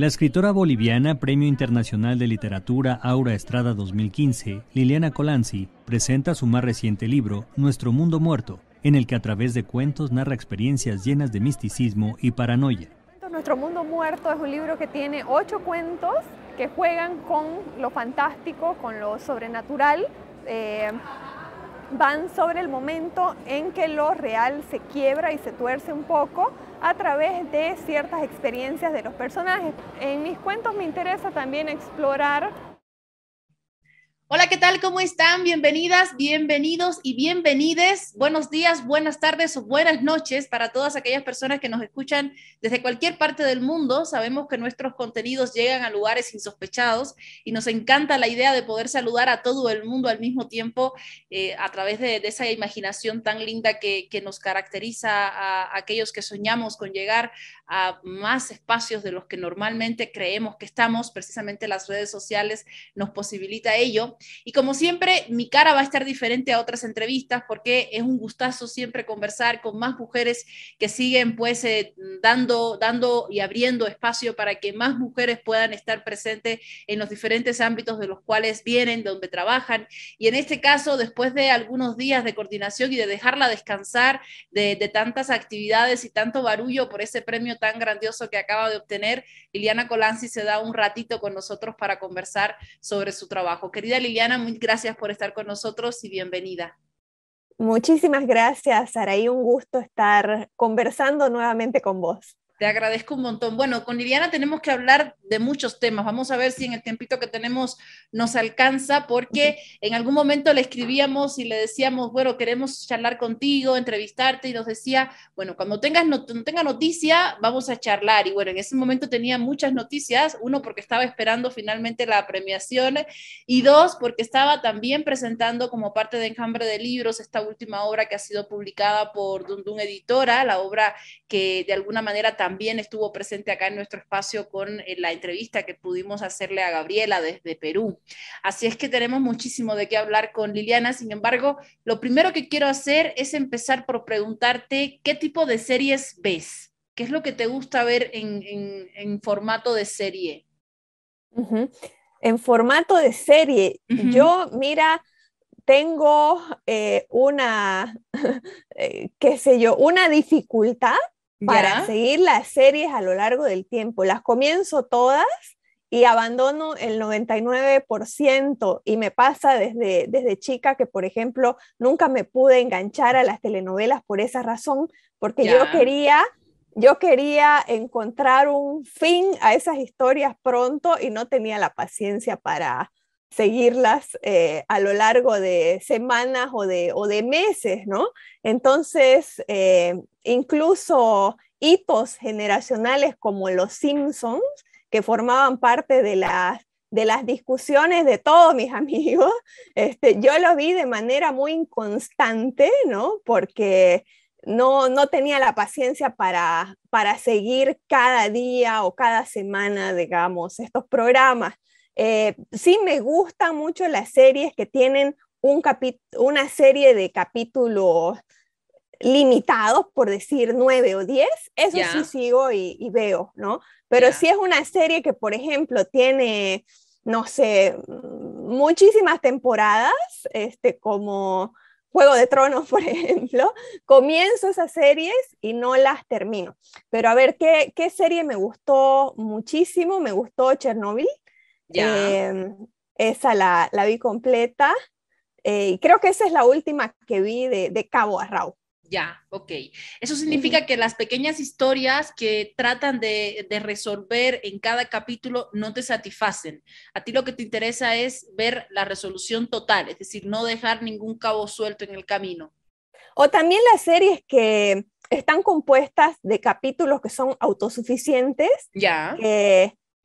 La escritora boliviana, Premio Internacional de Literatura Aura Estrada 2015, Liliana Colanzi, presenta su más reciente libro, Nuestro Mundo Muerto, en el que a través de cuentos narra experiencias llenas de misticismo y paranoia. Nuestro Mundo Muerto es un libro que tiene ocho cuentos que juegan con lo fantástico, con lo sobrenatural. Eh, van sobre el momento en que lo real se quiebra y se tuerce un poco a través de ciertas experiencias de los personajes. En mis cuentos me interesa también explorar Hola, ¿qué tal? ¿Cómo están? Bienvenidas, bienvenidos y bienvenides. Buenos días, buenas tardes o buenas noches para todas aquellas personas que nos escuchan desde cualquier parte del mundo. Sabemos que nuestros contenidos llegan a lugares insospechados y nos encanta la idea de poder saludar a todo el mundo al mismo tiempo eh, a través de, esa imaginación tan linda que, nos caracteriza a, a aquellos que soñamos con llegar a más espacios de los que normalmente creemos que estamos. Precisamente las redes sociales nos posibilita ello. Y como siempre, mi cara va a estar diferente a otras entrevistas porque es un gustazo siempre conversar con más mujeres que siguen pues eh, dando, dando y abriendo espacio para que más mujeres puedan estar presentes en los diferentes ámbitos de los cuales vienen, donde trabajan. Y en este caso, después de algunos días de coordinación y de dejarla descansar de, de tantas actividades y tanto barullo por ese premio tan grandioso que acaba de obtener, Liliana Colanzi se da un ratito con nosotros para conversar sobre su trabajo. Querida Liliana, Liliana, muchas gracias por estar con nosotros y bienvenida. Muchísimas gracias, Saraí. Un gusto estar conversando nuevamente con vos. Te agradezco un montón. Bueno, con Liliana tenemos que hablar de muchos temas. Vamos a ver si en el tiempito que tenemos nos alcanza, porque en algún momento le escribíamos y le decíamos, bueno, queremos charlar contigo, entrevistarte, y nos decía, bueno, cuando tengas no, tenga noticia, vamos a charlar. Y bueno, en ese momento tenía muchas noticias, uno porque estaba esperando finalmente la premiación, y dos porque estaba también presentando como parte de Enjambre de Libros esta última obra que ha sido publicada por Dundun Editora, la obra que de alguna manera también también estuvo presente acá en nuestro espacio con eh, la entrevista que pudimos hacerle a Gabriela desde Perú. Así es que tenemos muchísimo de qué hablar con Liliana, sin embargo, lo primero que quiero hacer es empezar por preguntarte qué tipo de series ves, qué es lo que te gusta ver en, formato de serie. En formato de serie, yo mira tengo eh, una, eh, qué sé yo, una dificultad para seguir las series a lo largo del tiempo. Las comienzo todas y abandono el 99% y me pasa desde, desde chica que, por ejemplo, nunca me pude enganchar a las telenovelas por esa razón, porque yo quería yo quería encontrar un fin a esas historias pronto y no tenía la paciencia para, seguirlas eh, a lo largo de semanas o de, o de meses, ¿no? Entonces, eh, incluso hitos generacionales como los Simpsons, que formaban parte de las de las discusiones de todos mis amigos, este, yo lo vi de manera muy inconstante, ¿no? Porque no, tenía la paciencia para, para seguir cada día o cada semana, digamos, estos programas. Eh, sí me gustan mucho las series que tienen una serie de capítulos limitados, por decir nueve o diez, eso sí sigo y, veo, ¿no? Pero si es una serie que, por ejemplo, tiene, no sé, muchísimas temporadas, este, como Juego de Tronos, por ejemplo, comienzo esas series y no las termino. Pero a ver, ¿qué, qué serie me gustó muchísimo? Me gustó Chernobyl. Em, esa la, vi completa eh, y creo que esa es la última que vi de, Cabo a Rao. Ya, ok. Eso significa que las pequeñas historias que tratan de, de, resolver en cada capítulo no te satisfacen. A ti lo que te interesa es ver la resolución total, es decir, no dejar ningún cabo suelto en el camino. O también las series que están compuestas de capítulos que son autosuficientes. Ya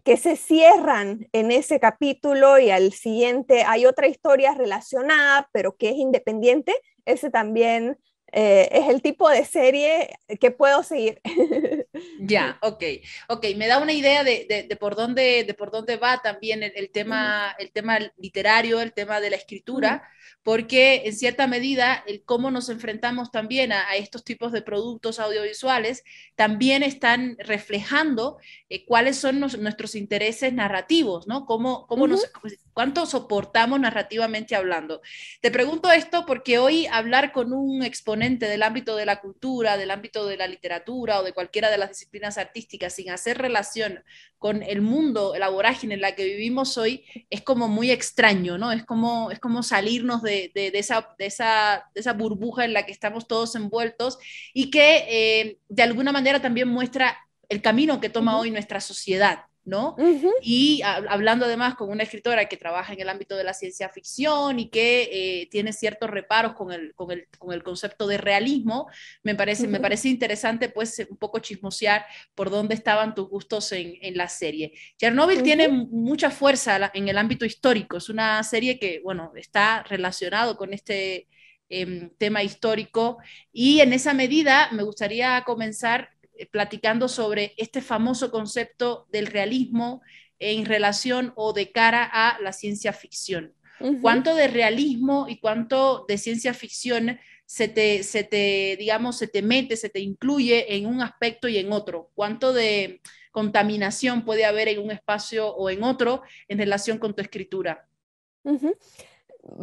que se cierran en ese capítulo y al siguiente hay otra historia relacionada, pero que es independiente, ese también eh, es el tipo de serie que puedo seguir. Ya, ok, ok, me da una idea de, de, por, dónde, de por dónde va también el, tema, el tema literario, el tema de la escritura, porque en cierta medida el cómo nos enfrentamos también a, estos tipos de productos audiovisuales también están reflejando eh, cuáles son nuestros intereses narrativos, ¿no? Cómo, cómo nos cuánto soportamos narrativamente hablando. Te pregunto esto porque hoy hablar con un exponente del ámbito de la cultura, del ámbito de la literatura o de cualquiera de las disciplinas artísticas sin hacer relación con el mundo, la vorágine en la que vivimos hoy, es como muy extraño, ¿no? Es como, es como salirnos de, esa, burbuja en la que estamos todos envueltos y que eh, de alguna manera también muestra el camino que toma hoy nuestra sociedad. ¿no? Y hablando además con una escritora que trabaja en el ámbito de la ciencia ficción y que eh, tiene ciertos reparos con el, con, el, concepto de realismo, me parece, me parece interesante pues un poco chismosear por dónde estaban tus gustos en, la serie. Chernobyl tiene mucha fuerza en el ámbito histórico, es una serie que, bueno, está relacionado con este... Em, tema histórico y en esa medida me gustaría comenzar eh, platicando sobre este famoso concepto del realismo en relación o de cara a la ciencia ficción. ¿Cuánto de realismo y cuánto de ciencia ficción se te, se te, digamos, se te mete, se te incluye en un aspecto y en otro? ¿Cuánto de contaminación puede haber en un espacio o en otro en relación con tu escritura?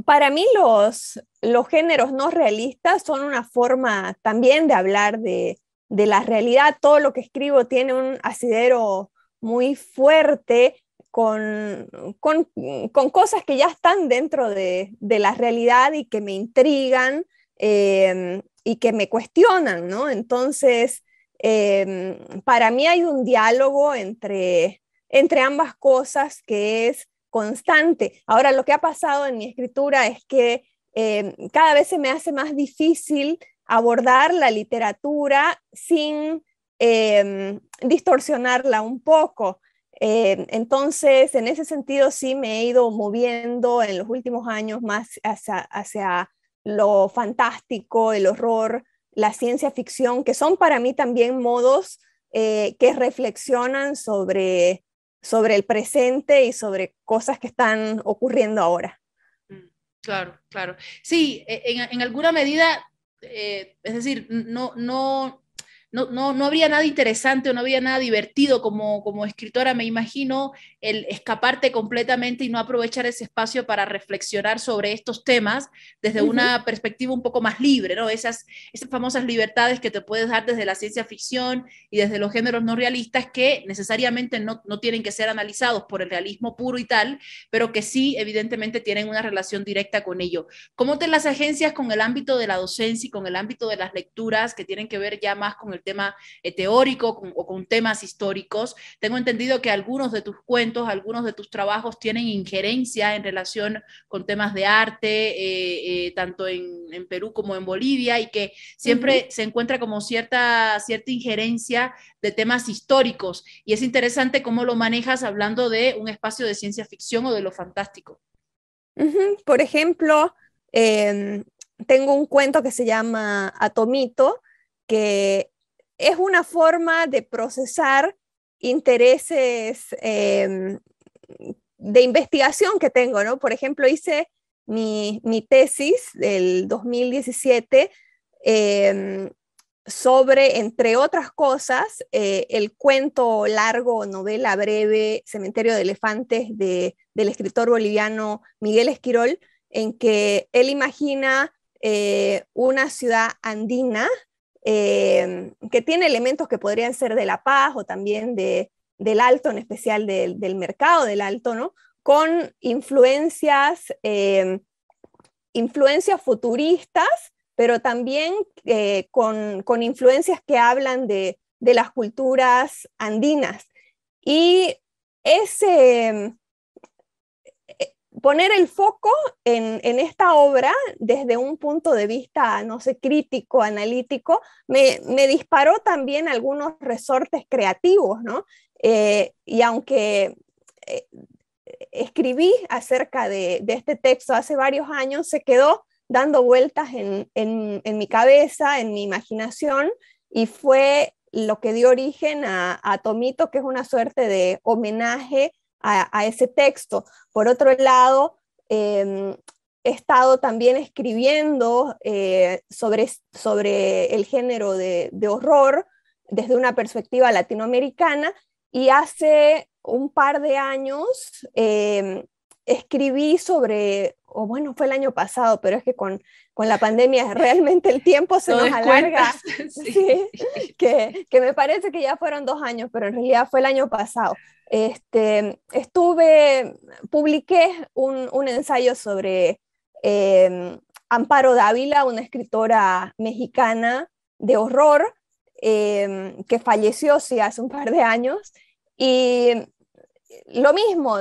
para mí los, los géneros no realistas son una forma también de hablar de, de la realidad. Todo lo que escribo tiene un asidero muy fuerte con, cosas que ya están dentro de, la realidad y que me intrigan em, y que me cuestionan, ¿no? Entonces, em, para mí hay un diálogo entre, entre ambas cosas que es constante. Ahora, lo que ha pasado en mi escritura es que em, cada vez se me hace más difícil abordar la literatura sin em, distorsionarla un poco. Em, entonces, en ese sentido, sí me he ido moviendo en los últimos años más hacia, lo fantástico, el horror, la ciencia ficción, que son para mí también modos eh, que reflexionan sobre, sobre el presente y sobre cosas que están ocurriendo ahora. Mm, claro, claro. Sí, e, en alguna medida eh, es decir, no, no, no, no, habría nada interesante o no había nada divertido como, como escritora, me imagino, el escaparte completamente y no aprovechar ese espacio para reflexionar sobre estos temas desde una perspectiva un poco más libre, ¿no? Esas, esas famosas libertades que te puedes dar desde la ciencia ficción y desde los géneros no realistas que necesariamente no, no tienen que ser analizados por el realismo puro y tal, pero que sí, evidentemente, tienen una relación directa con ello. ¿Cómo te las agencias con el ámbito de la docencia y con el ámbito de las lecturas que tienen que ver ya más con el tema eh, teórico o con temas históricos. Tengo entendido que algunos de tus cuentos, algunos de tus trabajos tienen injerencia en relación con temas de arte, eh, eh, tanto en, Perú como en Bolivia, y que siempre se encuentra como cierta, cierta injerencia de temas históricos. Y es interesante cómo lo manejas hablando de un espacio de ciencia ficción o de lo fantástico. Por ejemplo, em, tengo un cuento que se llama Atomito, que es una forma de procesar intereses em, de investigación que tengo, ¿no? Por ejemplo, hice mi, tesis del 2017 em, sobre, entre otras cosas, eh, el cuento largo, novela breve, Cementerio de Elefantes del escritor boliviano Miguel Esquirol, en que él imagina eh, una ciudad andina eh, que tiene elementos que podrían ser de la paz o también del alto, en especial del, mercado del alto, ¿no? Con influencias, eh, influencias futuristas, pero también eh, con, influencias que hablan de, de las culturas andinas. Y ese, poner el foco en, esta obra desde un punto de vista, no sé, crítico, analítico, me, disparó también algunos resortes creativos, ¿no? Eh, y aunque eh, escribí acerca de, este texto hace varios años, se quedó dando vueltas en, mi cabeza, en mi imaginación, y fue lo que dio origen a Tomito, que es una suerte de homenaje a, ese texto. Por otro lado, em, he estado también escribiendo eh, sobre, sobre el género de, horror desde una perspectiva latinoamericana y hace un par de años em, escribí sobre o bueno, fue el año pasado, pero es que con, la pandemia realmente el tiempo se nos alarga, que, me parece que ya fueron dos años, pero en realidad fue el año pasado. Este, estuve, publiqué un, ensayo sobre em, Amparo Dávila, una escritora mexicana de horror, em, que falleció, hace un par de años, y lo mismo,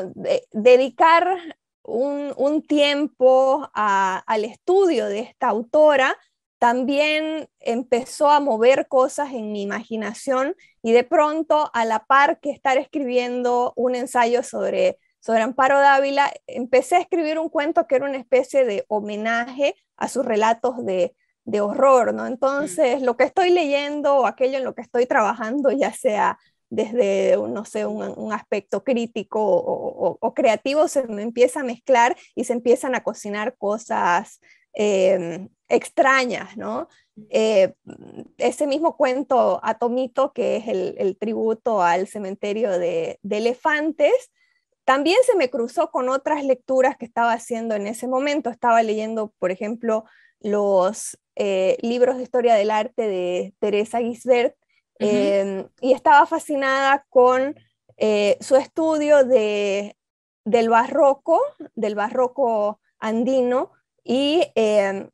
dedicar un, tiempo al estudio de esta autora, también empezó a mover cosas en mi imaginación y de pronto a la par que estar escribiendo un ensayo sobre, sobre Amparo Dávila, empecé a escribir un cuento que era una especie de homenaje a sus relatos de, de horror, ¿no? Mm. Entonces, lo que estoy leyendo o aquello en lo que estoy trabajando, ya sea desde, no sé, un, aspecto crítico o, creativo, se empieza a mezclar y se empiezan a cocinar cosas em, extrañas, ¿no? Eh, ese mismo cuento atomito, que es el, tributo al cementerio de, elefantes, también se me cruzó con otras lecturas que estaba haciendo en ese momento. Estaba leyendo, por ejemplo, los eh, libros de historia del arte de Teresa Gisbert, Em, y estaba fascinada con eh, su estudio de, del barroco, del barroco andino, y em,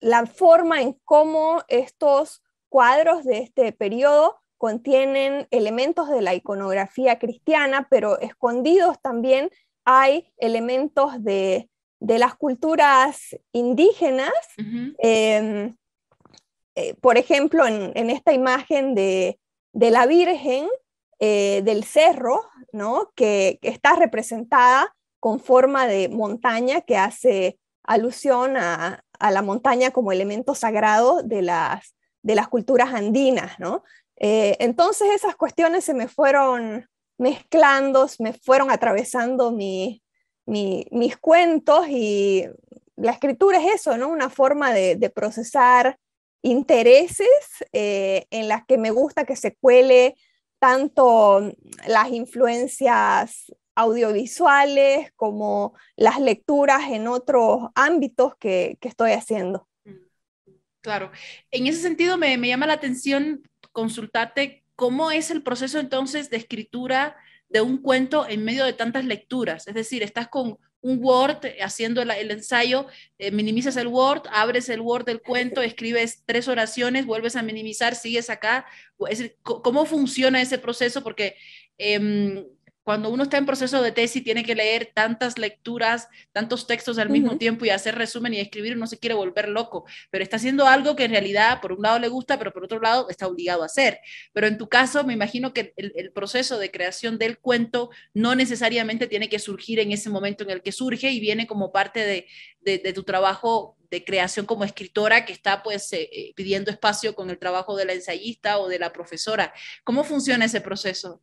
la forma en cómo estos cuadros de este periodo contienen elementos de la iconografía cristiana, pero escondidos también hay elementos de, las culturas indígenas. Eh, por ejemplo, en, esta imagen de, la Virgen eh, del cerro, que, está representada con forma de montaña que hace alusión a, la montaña como elemento sagrado de las, culturas andinas, eh, entonces esas cuestiones se me fueron mezclando, me fueron atravesando mis cuentos y la escritura es eso, Una forma de procesar intereses eh, en las que me gusta que se cuele tanto mm, las influencias audiovisuales como las lecturas en otros ámbitos que, estoy haciendo. Claro. En ese sentido me, me llama la atención consultarte cómo es el proceso entonces de escritura de un cuento en medio de tantas lecturas. Es decir, estás con un Word haciendo el, ensayo, eh, minimizas el Word, abres el Word del cuento, escribes tres oraciones, vuelves a minimizar, sigues acá. ¿cómo funciona ese proceso? Porque em, cuando uno está en proceso de tesis tiene que leer tantas lecturas, tantos textos al mismo tiempo y hacer resumen y escribir, no se quiere volver loco, pero está haciendo algo que en realidad por un lado le gusta, pero por otro lado está obligado a hacer. Pero en tu caso, me imagino que el, proceso de creación del cuento no necesariamente tiene que surgir en ese momento en el que surge y viene como parte de, tu trabajo de creación como escritora que está pues eh, eh, pidiendo espacio con el trabajo de la ensayista o de la profesora. ¿Cómo funciona ese proceso?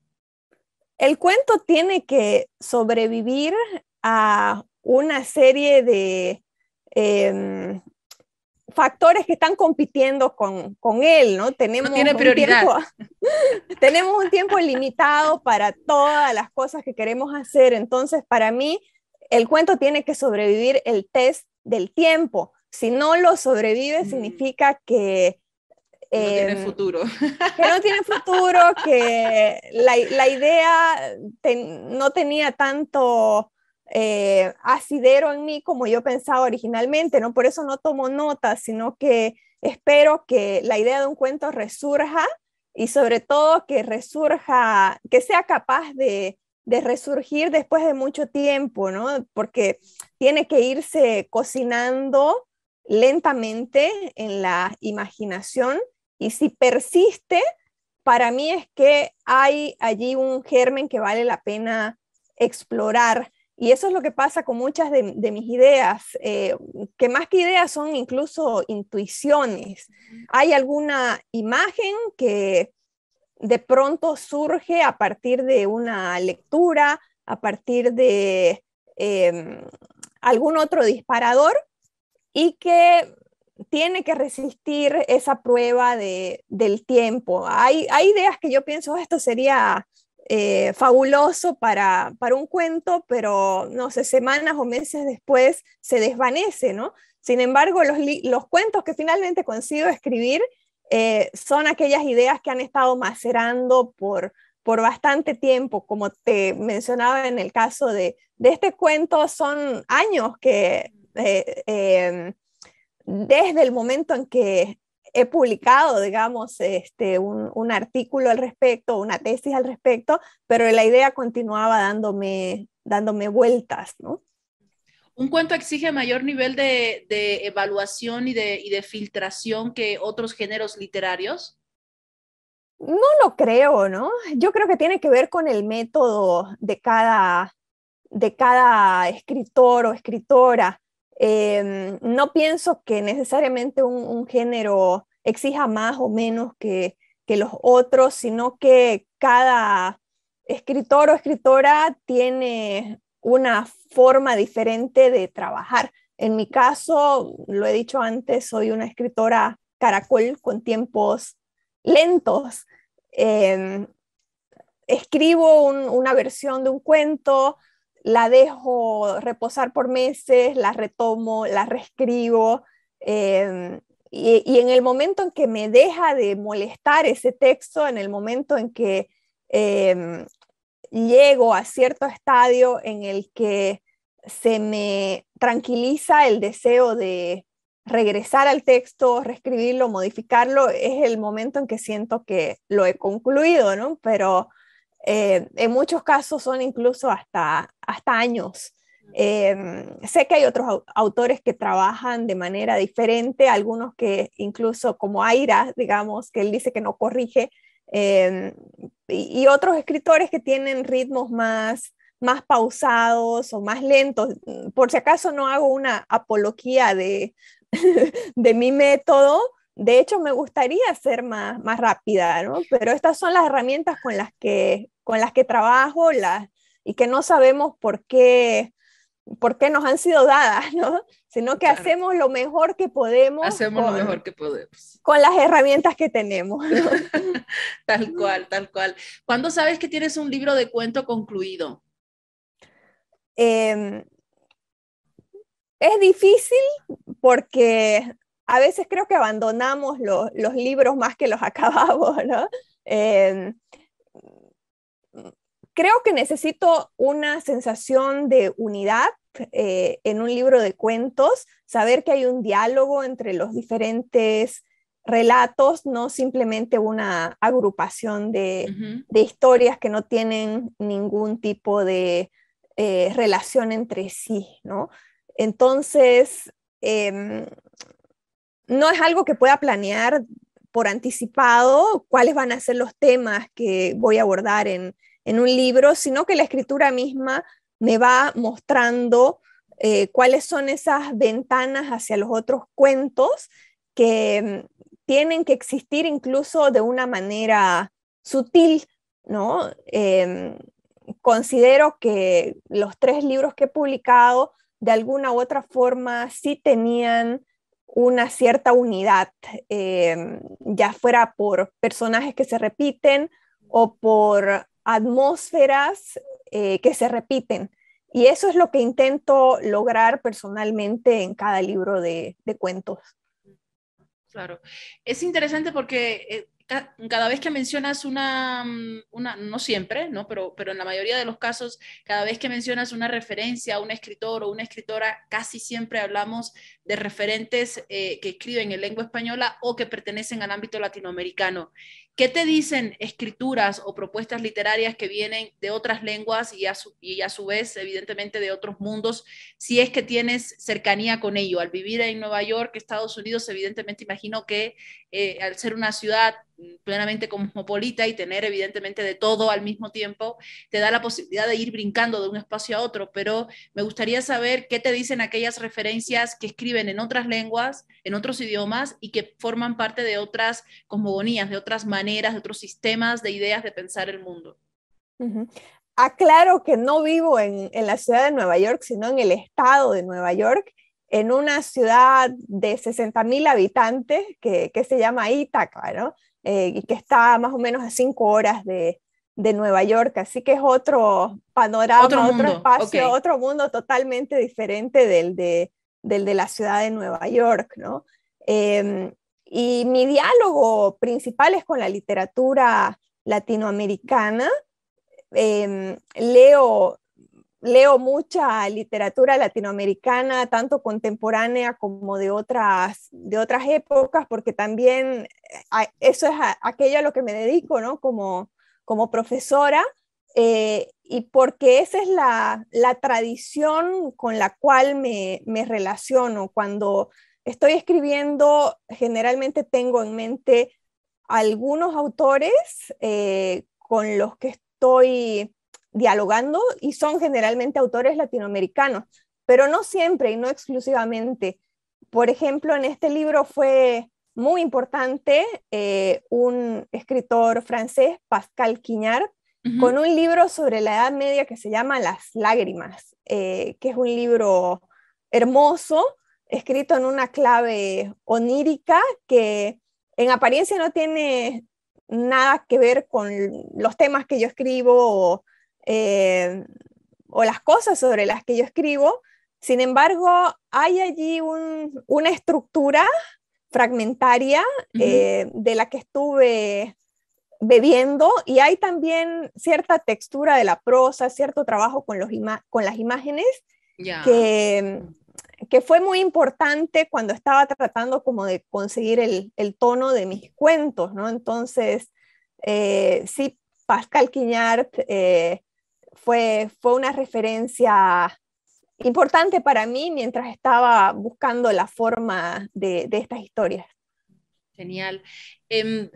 El cuento tiene que sobrevivir a una serie de em, factores que están compitiendo con, él, ¿no? Tenemos tiene prioridad. tiempo, tenemos un tiempo limitado para todas las cosas que queremos hacer, entonces para mí el cuento tiene que sobrevivir el test del tiempo. Si no lo sobrevive, mm. significa que no tiene em, futuro. Que no tiene futuro, que la, idea no tenía tanto eh, asidero en mí como yo pensaba originalmente, ¿no? Por eso no tomo notas, sino que espero que la idea de un cuento resurja y sobre todo que resurja, que sea capaz de, de resurgir después de mucho tiempo, ¿no? Porque tiene que irse cocinando lentamente en la imaginación y si persiste, para mí es que hay allí un germen que vale la pena explorar. Y eso es lo que pasa con muchas de, mis ideas, eh, que más que ideas son incluso intuiciones. Hay alguna imagen que de pronto surge a partir de una lectura, a partir de em, algún otro disparador y que tiene que resistir esa prueba de, del tiempo. Hay, ideas que yo pienso, esto sería eh, fabuloso para, un cuento, pero no sé, semanas o meses después se desvanece, ¿no? Sin embargo, los, los cuentos que finalmente consigo escribir eh, son aquellas ideas que han estado macerando por, por bastante tiempo, como te mencionaba en el caso de, de este cuento, son años que eh, em, desde el momento en que he publicado, digamos, este, un, artículo al respecto, una tesis al respecto, pero la idea continuaba dándome, dándome vueltas, ¿no? ¿Un cuento exige mayor nivel de, de evaluación y de, de, filtración que otros géneros literarios? No lo creo, ¿no? Yo creo que tiene que ver con el método de de cada escritor o escritora. Em, no pienso que necesariamente un, género exija más o menos que, los otros, sino que cada escritor o escritora tiene una forma diferente de trabajar. En mi caso, lo he dicho antes, soy una escritora caracol con tiempos lentos. Em, escribo una versión de un cuento, la dejo reposar por meses, la retomo, la reescribo. Em, y, en el momento en que me deja de molestar ese texto, en el momento en que em, llego a cierto estadio en el que se me tranquiliza el deseo de regresar al texto, reescribirlo, modificarlo, es el momento en que siento que lo he concluido, ¿no? Pero eh, en muchos casos son incluso hasta, hasta años. Eh, sé que hay otros autores que trabajan de manera diferente, algunos que incluso como Aira, digamos, que él dice que no corrige, eh, y, otros escritores que tienen ritmos más, más pausados o más lentos. Por si acaso no hago una apología de mi método, de hecho, me gustaría ser más, rápida, ¿no? Pero estas son las herramientas con las que, con las que trabajo y que no sabemos por qué, por qué nos han sido dadas, ¿no? Sino que hacemos lo mejor que podemos. Hacemos con, lo mejor que podemos. Con las herramientas que tenemos. tal cual, tal cual. ¿Cuándo sabes que tienes un libro de cuento concluido? Em, es difícil porque a veces creo que abandonamos los libros más que los acabamos, ¿no? Em, creo que necesito una sensación de unidad eh, en un libro de cuentos, saber que hay un diálogo entre los diferentes relatos, no simplemente una agrupación de, historias que no tienen ningún tipo de eh, relación entre sí, ¿no? Entonces, em, no es algo que pueda planear por anticipado cuáles van a ser los temas que voy a abordar en, un libro, sino que la escritura misma me va mostrando eh, cuáles son esas ventanas hacia los otros cuentos que mm, tienen que existir incluso de una manera sutil, ¿no? Em, considero que los tres libros que he publicado de alguna u otra forma sí tenían una cierta unidad, eh, ya fuera por personajes que se repiten o por atmósferas eh, que se repiten. Y eso es lo que intento lograr personalmente en cada libro de, de cuentos. Claro. Es interesante porque eh, cada vez que mencionas una, mm, una, no siempre, ¿no? Pero, pero en la mayoría de los casos, cada vez que mencionas una referencia a un escritor o una escritora, casi siempre hablamos de referentes eh, que escriben en lengua española o que pertenecen al ámbito latinoamericano. ¿Qué te dicen escrituras o propuestas literarias que vienen de otras lenguas y a, su, y a su vez, evidentemente, de otros mundos, si es que tienes cercanía con ello? Al vivir en Nueva York, Estados Unidos, evidentemente, imagino que eh, al ser una ciudad mm, plenamente cosmopolita y tener evidentemente de todo al mismo tiempo, te da la posibilidad de ir brincando de un espacio a otro, pero me gustaría saber qué te dicen aquellas referencias que escriben en otras lenguas, en otros idiomas y que forman parte de otras cosmogonías, de otras maneras maneras, de otros sistemas, de ideas de pensar el mundo. Aclaro que no vivo en, en la ciudad de Nueva York, sino en el estado de Nueva York, en una ciudad de 60.000 habitantes que, que, se llama Ítaca, ¿no? Eh, y que está más o menos a cinco horas de, de Nueva York, así que es otro panorama, otro, espacio, otro mundo totalmente diferente del de, del de la ciudad de Nueva York, ¿no? Em, y mi diálogo principal es con la literatura latinoamericana. Em, leo, leo mucha literatura latinoamericana, tanto contemporánea como de otras, de otras épocas, porque también eso es aquello a lo que me dedico, ¿no? Como, como profesora. Eh, y porque esa es la, tradición con la cual me, me relaciono cuando estoy escribiendo, generalmente tengo en mente algunos autores eh, con los que estoy dialogando y son generalmente autores latinoamericanos, pero no siempre y no exclusivamente. Por ejemplo, en este libro fue muy importante eh, un escritor francés, Pascal Quignard, con un libro sobre la Edad Media que se llama Las Lágrimas, eh, que es un libro hermoso escrito en una clave onírica que en apariencia no tiene nada que ver con los temas que yo escribo o, eh, las cosas sobre las que yo escribo. Sin embargo, hay allí una estructura fragmentaria eh, de la que estuve bebiendo y hay también cierta textura de la prosa, cierto trabajo con, los con las imágenes que, que fue muy importante cuando estaba tratando como de conseguir el, tono de mis cuentos, ¿no? Entonces, eh, sí, Pascal Quiñart eh, fue, fue una referencia importante para mí mientras estaba buscando la forma de, estas historias. Genial. Em,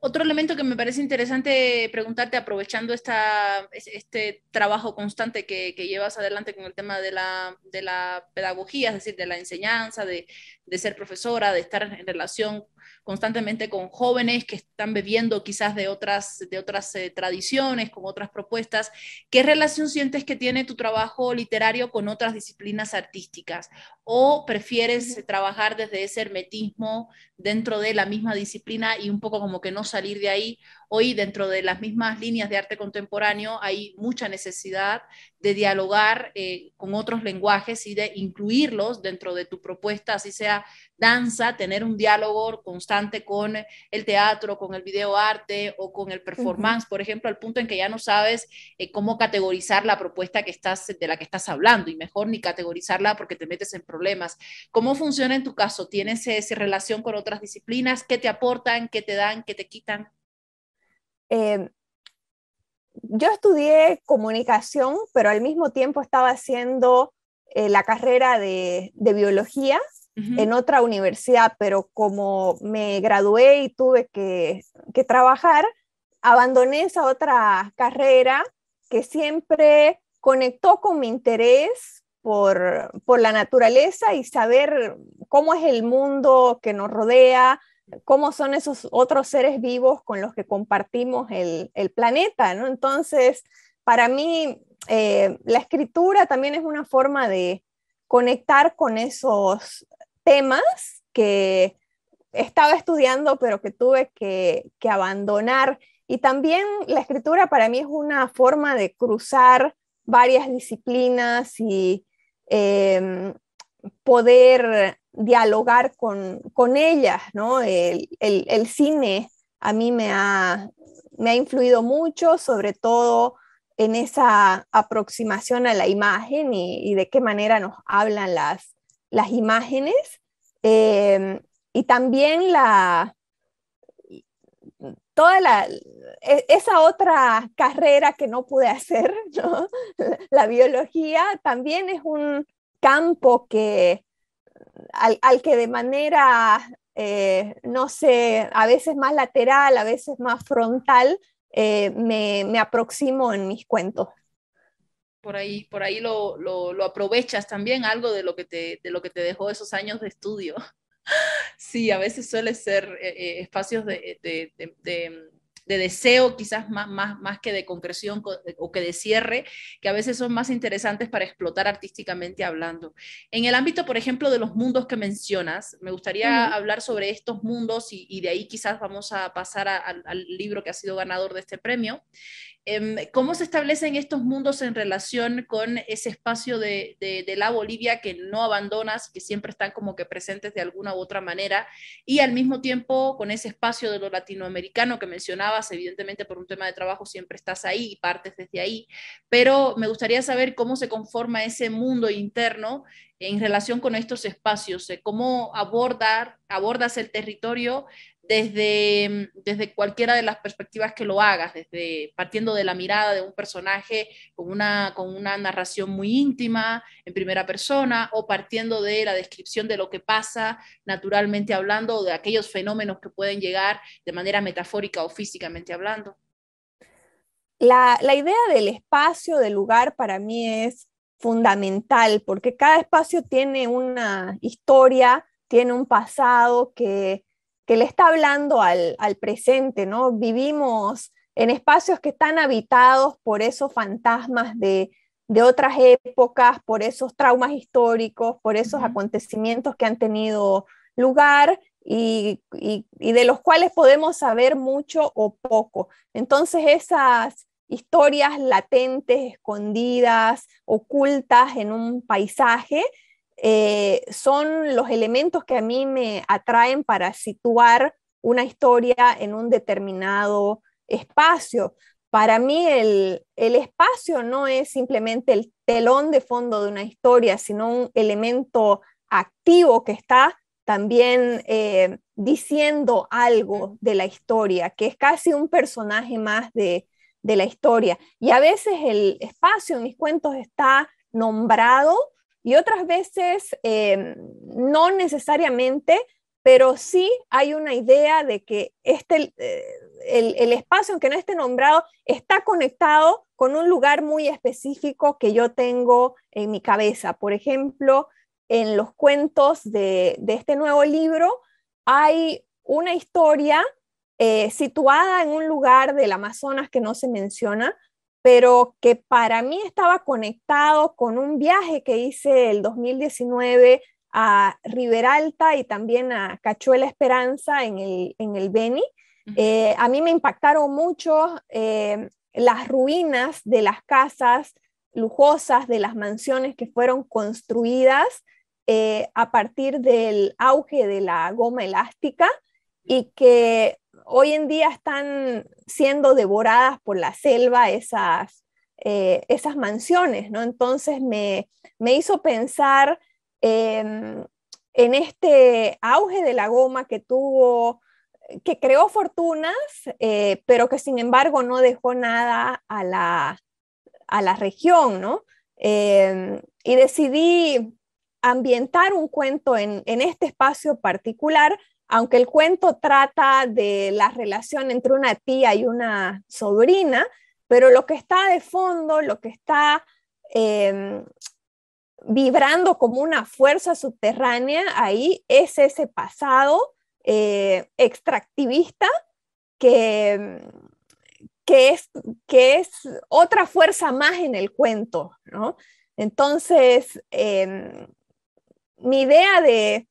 otro elemento que me parece interesante preguntarte, aprovechando esta, este trabajo constante que, llevas adelante con el tema de la, de la, pedagogía, es decir, de la enseñanza, de, de ser profesora, de estar en relación constantemente con jóvenes que están bebiendo quizás de otras, de otras eh, tradiciones, con otras propuestas. ¿Qué relación sientes que tiene tu trabajo literario con otras disciplinas artísticas? ¿O prefieres eh, trabajar desde ese hermetismo dentro de la misma disciplina y un poco como que no salir de ahí? Hoy dentro de las mismas líneas de arte contemporáneo hay mucha necesidad de dialogar eh, con otros lenguajes y de incluirlos dentro de tu propuesta, así sea danza, tener un diálogo constante con el teatro, con el videoarte o con el performance, por ejemplo, al punto en que ya no sabes eh, cómo categorizar la propuesta que estás, de la que estás hablando y mejor ni categorizarla porque te metes en problemas. ¿Cómo funciona en tu caso? ¿Tienes esa relación con otras disciplinas? ¿Qué te aportan? ¿Qué te dan? ¿Qué te quitan? Eh, yo estudié comunicación, pero al mismo tiempo estaba haciendo eh, la carrera de, biología en otra universidad, pero como me gradué y tuve que, trabajar, abandoné esa otra carrera que siempre conectó con mi interés por, la naturaleza y saber cómo es el mundo que nos rodea, cómo son esos otros seres vivos con los que compartimos el, planeta, Entonces, para mí, eh, la escritura también es una forma de conectar con esos temas que estaba estudiando, pero que tuve que, abandonar. Y también la escritura para mí es una forma de cruzar varias disciplinas y em, poder dialogar con, ellas, ¿no? El, cine a mí me ha, me ha influido mucho, sobre todo en esa aproximación a la imagen y, de qué manera nos hablan las, las imágenes. Em, y también la, toda la, e, esa otra carrera que no pude hacer, ¿no? la biología también es un campo que, al, que de manera, eh, no sé, a veces más lateral, a veces más frontal, eh, me, me, aproximo en mis cuentos. Por ahí, por ahí lo, lo, aprovechas también algo de lo, que te, de lo que te dejó esos años de estudio. Sí, a veces suele ser eh, espacios de, de deseo quizás más, más, más que de concreción eh, o que de cierre, que a veces son más interesantes para explotar artísticamente hablando. En el ámbito, por ejemplo, de los mundos que mencionas, me gustaría hablar sobre estos mundos y, de ahí quizás vamos a pasar al libro que ha sido ganador de este premio. Em, ¿Cómo se establecen estos mundos en relación con ese espacio de, la Bolivia que no abandonas, que siempre están como que presentes de alguna u otra manera, y al mismo tiempo con ese espacio de lo latinoamericano que mencionabas, evidentemente por un tema de trabajo siempre estás ahí y partes desde ahí, pero me gustaría saber cómo se conforma ese mundo interno en relación con estos espacios, eh, cómo abordar, abordas el territorio desde, cualquiera de las perspectivas que lo hagas, desde partiendo de la mirada de un personaje con una, con una narración muy íntima en primera persona o partiendo de la descripción de lo que pasa naturalmente hablando o de aquellos fenómenos que pueden llegar de manera metafórica o físicamente hablando. La, la idea del espacio, del lugar, para mí es fundamental porque cada espacio tiene una historia, tiene un pasado que que le está hablando al, presente, ¿no? Vivimos en espacios que están habitados por esos fantasmas de, otras épocas, por esos traumas históricos, por esos acontecimientos que han tenido lugar y, de los cuales podemos saber mucho o poco. Entonces esas historias latentes, escondidas, ocultas en un paisaje, eh, son los elementos que a mí me atraen para situar una historia en un determinado espacio. Para mí el, espacio no es simplemente el telón de fondo de una historia, sino un elemento activo que está también eh, diciendo algo de la historia, que es casi un personaje más de la historia. Y a veces el espacio en mis cuentos está nombrado y otras veces em, no necesariamente, pero sí hay una idea de que este, eh, el, espacio en que no esté nombrado está conectado con un lugar muy específico que yo tengo en mi cabeza. Por ejemplo, en los cuentos de, este nuevo libro hay una historia eh, situada en un lugar del Amazonas que no se menciona, pero que para mí estaba conectado con un viaje que hice el 2019 a Riberalta y también a Cachuela Esperanza en el, en el Beni. Eh, a mí me impactaron mucho eh, las ruinas de las casas lujosas, de las mansiones que fueron construidas eh, a partir del auge de la goma elástica y que hoy en día están siendo devoradas por la selva esas, eh, mansiones, ¿no? Entonces me, hizo pensar en este auge de la goma que tuvo, que creó fortunas, eh, pero que sin embargo no dejó nada a la, región, ¿no? Em, y decidí ambientar un cuento en este espacio particular aunque el cuento trata de la relación entre una tía y una sobrina, pero lo que está de fondo, lo que está em, vibrando como una fuerza subterránea ahí es ese pasado eh, extractivista que, es, que es otra fuerza más en el cuento, Entonces, em, mi idea de,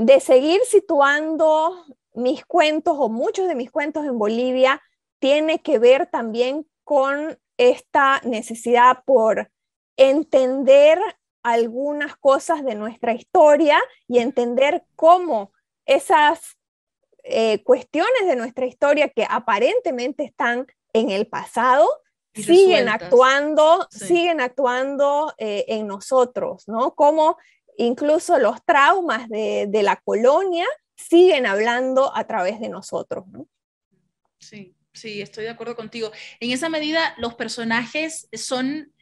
de seguir situando mis cuentos o muchos de mis cuentos en Bolivia tiene que ver también con esta necesidad por entender algunas cosas de nuestra historia y entender cómo esas eh, cuestiones de nuestra historia que aparentemente están en el pasado siguen actuando, siguen eh, actuando en nosotros, ¿no? incluso los traumas de, la colonia siguen hablando a través de nosotros. Sí, sí, estoy de acuerdo contigo. En esa medida, los personajes son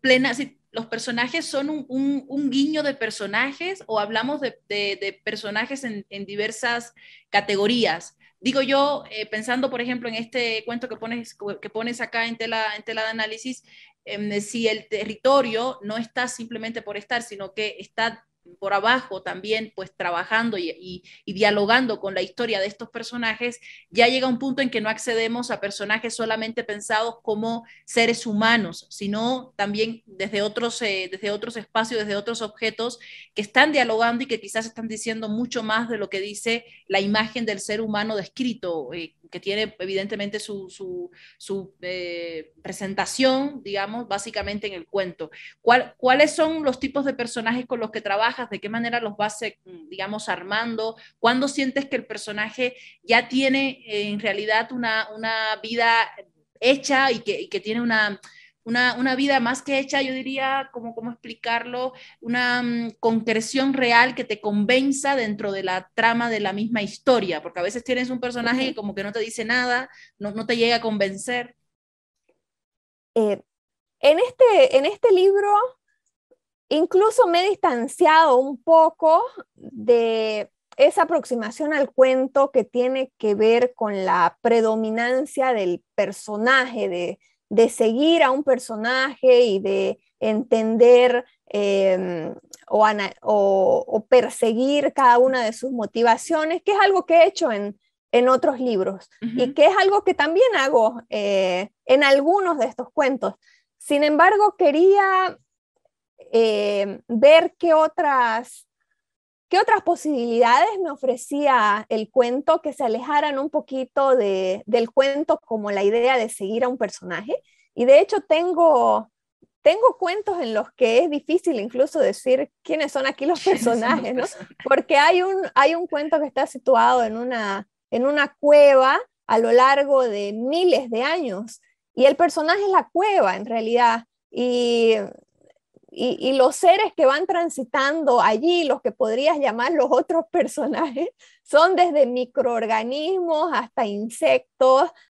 plenas, los personajes son un, guiño de personajes o hablamos de, personajes en, en, diversas categorías. Digo yo, eh, pensando, por ejemplo, en este cuento que pones, que pones acá en tela, en tela de análisis, em, si el territorio no está simplemente por estar, sino que está por abajo también, pues trabajando y, dialogando con la historia de estos personajes, ya llega un punto en que no accedemos a personajes solamente pensados como seres humanos, sino también desde otros, eh, desde otros espacios, desde otros objetos que están dialogando y que quizás están diciendo mucho más de lo que dice la imagen del ser humano descrito, eh, que tiene evidentemente su, eh, presentación, digamos, básicamente en el cuento. ¿Cuáles son los tipos de personajes con los que trabajas? ¿De qué manera los vas, eh, digamos, armando? ¿Cuándo sientes que el personaje ya tiene eh, en realidad una, vida hecha y que tiene una una, vida más que hecha, yo diría, como cómo explicarlo, una mm, concreción real que te convenza dentro de la trama de la misma historia, porque a veces tienes un personaje que como que no te dice nada, no, te llega a convencer. Eh, en, este, en este libro incluso me he distanciado un poco de esa aproximación al cuento que tiene que ver con la predominancia del personaje, de, de seguir a un personaje y de entender em, o, perseguir cada una de sus motivaciones, que es algo que he hecho en, otros libros y que es algo que también hago eh, en algunos de estos cuentos. Sin embargo, quería em, ver qué otras ¿Qué otras posibilidades me ofrecía el cuento que se alejaran un poquito del cuento como la idea de seguir a un personaje? Y de hecho tengo, tengo cuentos en los que es difícil incluso decir quiénes son aquí los personajes, ¿no? Porque hay un, hay un cuento que está situado en una, en una cueva a lo largo de miles de años y el personaje es la cueva en realidad. Y y, los seres que van transitando allí, los que podrías llamar los otros personajes, son desde microorganismos hasta insectos,